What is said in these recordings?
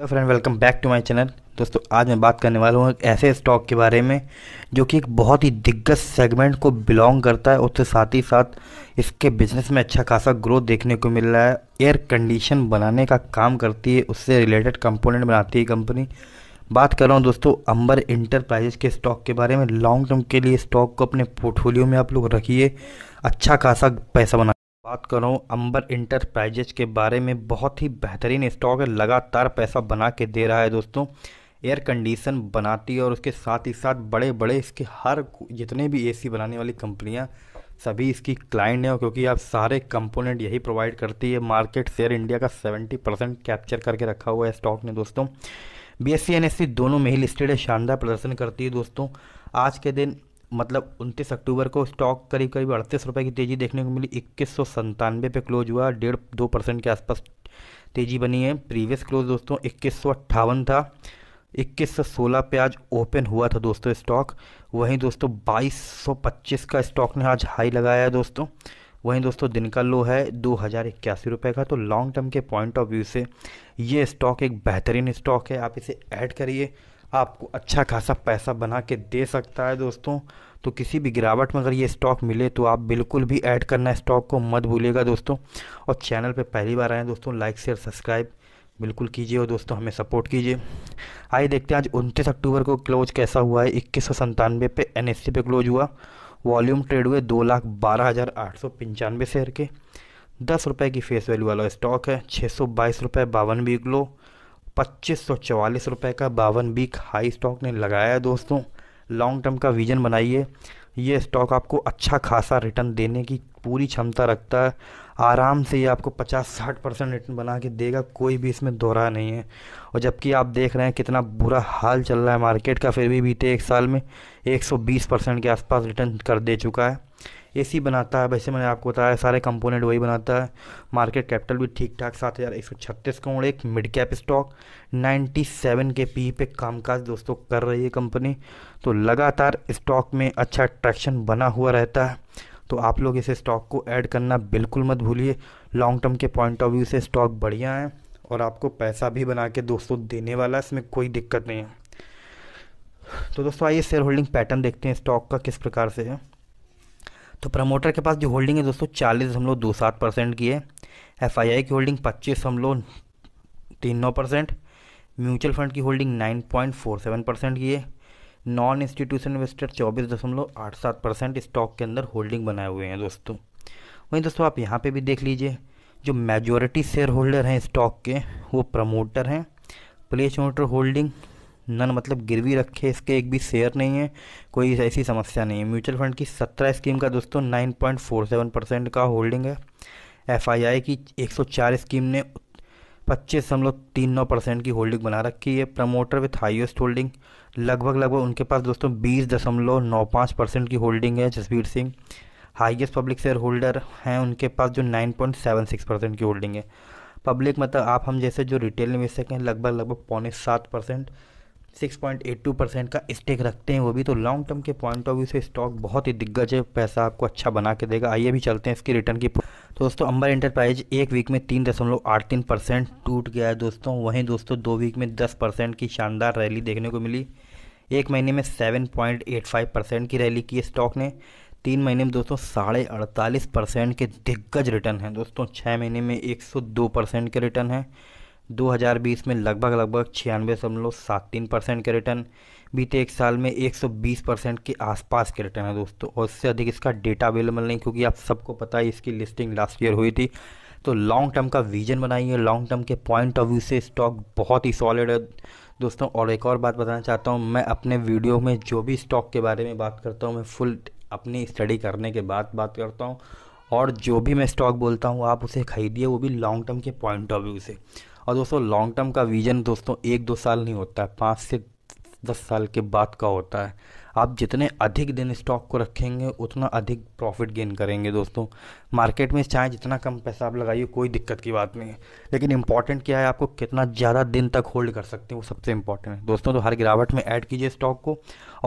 hello friend welcome back to my channel दोस्तों आज मैं बात करने वाला हूँ एक ऐसे स्टॉक के बारे में जो कि एक बहुत ही दिग्गज सेगमेंट को बिलोंग करता है उसके साथ ही साथ इसके बिजनेस में अच्छा खासा ग्रोथ देखने को मिल रहा है एयर कंडीशन बनाने का काम करती है उससे रिलेटेड कंपोनेंट बनाती है कंपनी बात कर रहा हूँ दोस्तों अंबर इंटरप्राइजेस के स्टॉक के बारे में लॉन्ग टर्म के लिए स्टॉक को अपने पोर्टफोलियो में आप लोग रखिए अच्छा खासा पैसा बना बात करूं अंबर इंटरप्राइजेज के बारे में बहुत ही बेहतरीन स्टॉक है लगातार पैसा बना के दे रहा है दोस्तों एयर कंडीशन बनाती है और उसके साथ ही साथ बड़े बड़े इसके हर जितने भी एसी बनाने वाली कंपनियां सभी इसकी क्लाइंट हैं क्योंकि आप सारे कंपोनेंट यही प्रोवाइड करती है मार्केट शेयर इंडिया का 70 परसेंट कैप्चर करके रखा हुआ है स्टॉक ने दोस्तों बी एस दोनों में ही लिस्टेड है शानदार प्रदर्शन करती है दोस्तों आज के दिन मतलब उनतीस अक्टूबर को स्टॉक करीब करीब अड़तीस रुपये की तेज़ी देखने को मिली इक्कीस सौ संतानवे पे क्लोज हुआ डेढ़ दो परसेंट के आसपास तेज़ी बनी है प्रीवियस क्लोज दोस्तों इक्कीस सौ अट्ठावन था इक्कीस सौ सोलह पे आज ओपन हुआ था दोस्तों स्टॉक वहीं दोस्तों बाईस सौ पच्चीस का स्टॉक ने आज हाई लगाया है दोस्तों वहीं दोस्तों दिन का लो है दो हज़ार इक्यासी रुपये का तो लॉन्ग टर्म के पॉइंट ऑफ व्यू से ये स्टॉक एक बेहतरीन स्टॉक है आप इसे ऐड करिए आपको अच्छा खासा पैसा बना के दे सकता है दोस्तों तो किसी भी गिरावट में अगर ये स्टॉक मिले तो आप बिल्कुल भी ऐड करना स्टॉक को मत भूलिएगा दोस्तों और चैनल पे पहली बार आए दोस्तों लाइक शेयर सब्सक्राइब बिल्कुल कीजिए और दोस्तों हमें सपोर्ट कीजिए आइए देखते हैं आज उनतीस अक्टूबर को क्लोज कैसा हुआ है इक्कीस सौ संतानवे पे एन पे क्लोज हुआ वॉल्यूम ट्रेड हुए दो लाख बारह हज़ार आठ सौ पंचानवे शेयर के दस रुपये की फेस वैल्यू वाला स्टॉक है छः सौ बाईस रुपये बावन क्लो पच्चीस सौ चवालीस रुपये का बावन बीक हाई स्टॉक ने लगाया है दोस्तों लॉन्ग टर्म का विजन बनाइए ये स्टॉक आपको अच्छा खासा रिटर्न देने की पूरी क्षमता रखता है आराम से ये आपको 50-60 परसेंट रिटर्न बना के देगा कोई भी इसमें दोहरा नहीं है और जबकि आप देख रहे हैं कितना बुरा हाल चल रहा है मार्केट का फिर भी बीते एक साल में 120 परसेंट के आसपास रिटर्न कर दे चुका है ए बनाता है वैसे मैंने आपको बताया सारे कंपोनेंट वही बनाता है मार्केट कैपिटल भी ठीक ठाक सात हज़ार एक सौ छत्तीस करोड़ एक mid cap stock ninety seven के पी e पे कामकाज दोस्तों कर रही है कंपनी तो लगातार स्टॉक में अच्छा अट्रैक्शन बना हुआ रहता है तो आप लोग इसे स्टॉक को ऐड करना बिल्कुल मत भूलिए लॉन्ग टर्म के पॉइंट ऑफ व्यू से स्टॉक बढ़िया है और आपको पैसा भी बना के दोस्तों देने वाला है इसमें कोई दिक्कत नहीं है तो दोस्तों आइए शेयर होल्डिंग पैटर्न देखते हैं स्टॉक का किस प्रकार से है तो प्रमोटर के पास जो होल्डिंग है दोस्तों चालीस दशमलव दो सात परसेंट की है एफ की होल्डिंग पच्चीस दशमलव तीन नौ परसेंट म्यूचुअल फंड की holding nine point four seven percent की है नॉन इंस्टीट्यूशन इन्वेस्टर चौबीस दशमलव आठ सात परसेंट स्टॉक के अंदर होल्डिंग बनाए हुए हैं दोस्तों वहीं दोस्तों आप यहाँ पर भी देख लीजिए जो मेजोरिटी शेयर होल्डर हैं स्टॉक के वो प्रमोटर हैं प्लेस होल्डर होल्डिंग नन मतलब गिरवी रखे इसके एक भी शेयर नहीं है कोई ऐसी समस्या नहीं है म्यूचुअल फंड की सत्रह स्कीम का दोस्तों nine point four seven percent का होल्डिंग है आई की एक सौ चार स्कीम ने पच्चीस दशमलव तीन नौ परसेंट की होल्डिंग बना रखी है प्रमोटर विथ हाइएस्ट होल्डिंग लगभग लगभग उनके पास दोस्तों बीस दशमलव नौ पाँच परसेंट की होल्डिंग है Jasveer Singh highest public share holder हैं उनके पास जो nine point seven six percent की होल्डिंग है पब्लिक मतलब आप हम जैसे जो रिटेल निवेशक हैं लगभग लगभग पौने सात परसेंट 6.82 परसेंट का स्टेक रखते हैं वो भी तो लॉन्ग टर्म के पॉइंट ऑफ व्यू से स्टॉक बहुत ही दिग्गज है पैसा आपको अच्छा बना के देगा आइए भी चलते हैं इसकी रिटर्न की तो दोस्तों अंबर इंटरप्राइज एक वीक में तीन दशमलव आठ तीन परसेंट टूट गया है दोस्तों वहीं दोस्तों दो वीक में दस परसेंट की शानदार रैली देखने को मिली एक महीने में seven point eight five percent की रैली की स्टॉक ने तीन महीने में दोस्तों साढ़े अड़तालीस परसेंट के दिग्गज रिटर्न हैं दोस्तों छः महीने में एक सौ दो परसेंट के रिटर्न हैं 2020 में लगभग लगभग छियानवे दशमलव सात तीन परसेंट के रिटर्न बीते एक साल में 120 परसेंट के आसपास के रिटर्न है दोस्तों और उससे अधिक इसका डेटा अवेलेबल नहीं क्योंकि आप सबको पता है इसकी लिस्टिंग लास्ट ईयर हुई थी तो लॉन्ग टर्म का विजन बनाइए लॉन्ग टर्म के पॉइंट ऑफ व्यू से स्टॉक बहुत ही सॉलिड है दोस्तों और एक और बात बताना चाहता हूँ मैं अपने वीडियो में जो भी स्टॉक के बारे में बात करता हूँ मैं फुल अपनी स्टडी करने के बाद बात करता हूँ और जो भी मैं स्टॉक बोलता हूँ आप उसे खरीदिए वो भी लॉन्ग टर्म के पॉइंट ऑफ व्यू से और दोस्तों लॉन्ग टर्म का विजन दोस्तों एक दो साल नहीं होता है पाँच से दस साल के बाद का होता है आप जितने अधिक दिन स्टॉक को रखेंगे उतना अधिक प्रॉफिट गेन करेंगे दोस्तों मार्केट में चाहे जितना कम पैसा आप लगाइए कोई दिक्कत की बात नहीं है लेकिन इंपॉर्टेंट क्या है आपको कितना ज़्यादा दिन तक होल्ड कर सकते हैं वो सबसे इंपॉर्टेंट है दोस्तों तो हर गिरावट में ऐड कीजिए स्टॉक को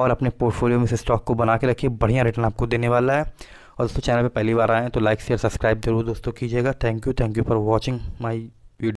और अपने पोर्टफोलियो में इस स्टॉक को बना के रखिए बढ़िया रिटर्न आपको देने वाला है और दोस्तों चैनल पर पहली बार आए हैं तो लाइक शेयर सब्सक्राइब जरूर दोस्तों कीजिएगा thank you thank you for watching my